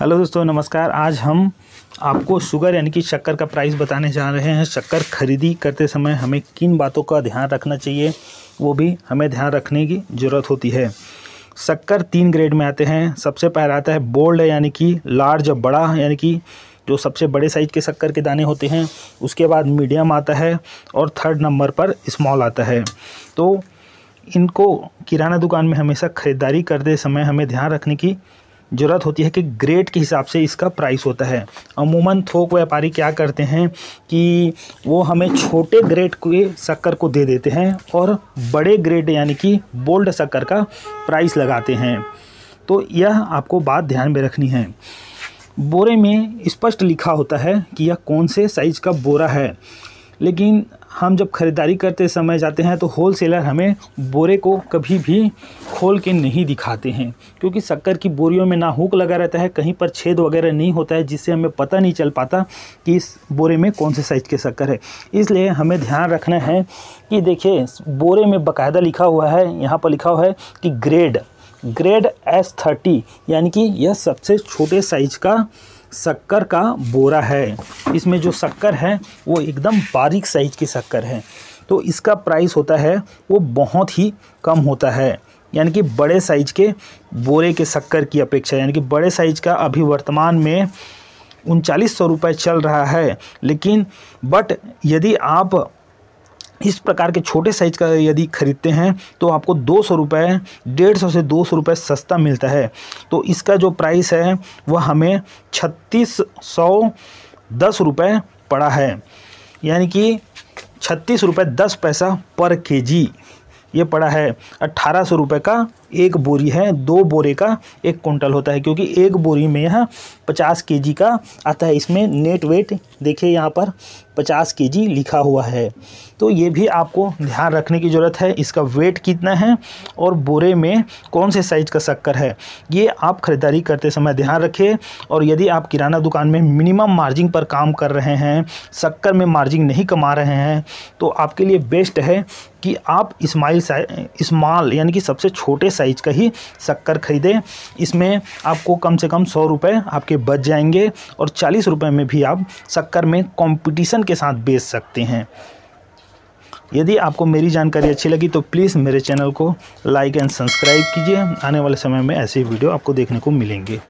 hello दोस्तों नमस्कार आज हम आपको शुगर यानी कि शक्कर का प्राइस बताने जा रहे हैं शक्कर खरीदी करते समय हमें किन बातों का ध्यान रखना चाहिए वो भी हमें ध्यान रखने की ज़रूरत होती है शक्कर तीन ग्रेड में आते हैं सबसे पहला आता है बोल्ड यानी कि लार्ज बड़ा यानी कि जो सबसे बड़े साइज के शक्कर के दाने होते हैं उसके बाद मीडियम आता है और थर्ड नंबर पर स्मॉल आता है तो इनको किराना दुकान में हमेशा ख़रीदारी करते समय हमें ध्यान रखने की ज़रूरत होती है कि ग्रेड के हिसाब से इसका प्राइस होता है अमूमन थोक व्यापारी क्या करते हैं कि वो हमें छोटे ग्रेड के शक्कर को दे देते हैं और बड़े ग्रेड यानी कि बोल्ड शक्कर का प्राइस लगाते हैं तो यह आपको बात ध्यान में रखनी है बोरे में स्पष्ट लिखा होता है कि यह कौन से साइज़ का बोरा है लेकिन हम जब ख़रीदारी करते समय जाते हैं तो होल सेलर हमें बोरे को कभी भी खोल के नहीं दिखाते हैं क्योंकि शक्कर की बोरियों में ना हुक लगा रहता है कहीं पर छेद वगैरह नहीं होता है जिससे हमें पता नहीं चल पाता कि इस बोरे में कौन से साइज़ के शक्कर है इसलिए हमें ध्यान रखना है कि देखिए बोरे में बाकायदा लिखा हुआ है यहाँ पर लिखा हुआ है कि ग्रेड ग्रेड एस थर्टी यानी कि यह सबसे छोटे साइज का शक्कर का बोरा है इसमें जो शक्कर है वो एकदम बारीक साइज की शक्कर है तो इसका प्राइस होता है वो बहुत ही कम होता है यानी कि बड़े साइज के बोरे के शक्कर की अपेक्षा यानी कि बड़े साइज का अभी वर्तमान में उनचालीस सौ रुपये चल रहा है लेकिन बट यदि आप इस प्रकार के छोटे साइज का यदि ख़रीदते हैं तो आपको दो सौ रुपये डेढ़ सौ से दो सौ रुपये सस्ता मिलता है तो इसका जो प्राइस है वह हमें छत्तीस सौ दस रुपये पड़ा है यानी कि छत्तीस रुपये दस पैसा पर केजी ये पड़ा है अट्ठारह सौ रुपये का एक बोरी है दो बोरे का एक कुंटल होता है क्योंकि एक बोरी में यह पचास के का आता है इसमें नेट वेट देखिए यहाँ पर पचास के लिखा हुआ है तो ये भी आपको ध्यान रखने की ज़रूरत है इसका वेट कितना है और बोरे में कौन से साइज का शक्कर है ये आप ख़रीदारी करते समय ध्यान रखिए और यदि आप किराना दुकान में मिनिमम मार्जिन पर काम कर रहे हैं शक्कर में मार्जिन नहीं कमा रहे हैं तो आपके लिए बेस्ट है कि आप इस्माइल साइज इस्माल यानी कि सबसे छोटे साइज़ का ही शक्कर ख़रीदें इसमें आपको कम से कम सौ रुपये आपके बच जाएंगे और चालीस रुपये में भी आप शक्कर में कंपटीशन के साथ बेच सकते हैं यदि आपको मेरी जानकारी अच्छी लगी तो प्लीज़ मेरे चैनल को लाइक एंड सब्सक्राइब कीजिए आने वाले समय में ऐसे वीडियो आपको देखने को मिलेंगे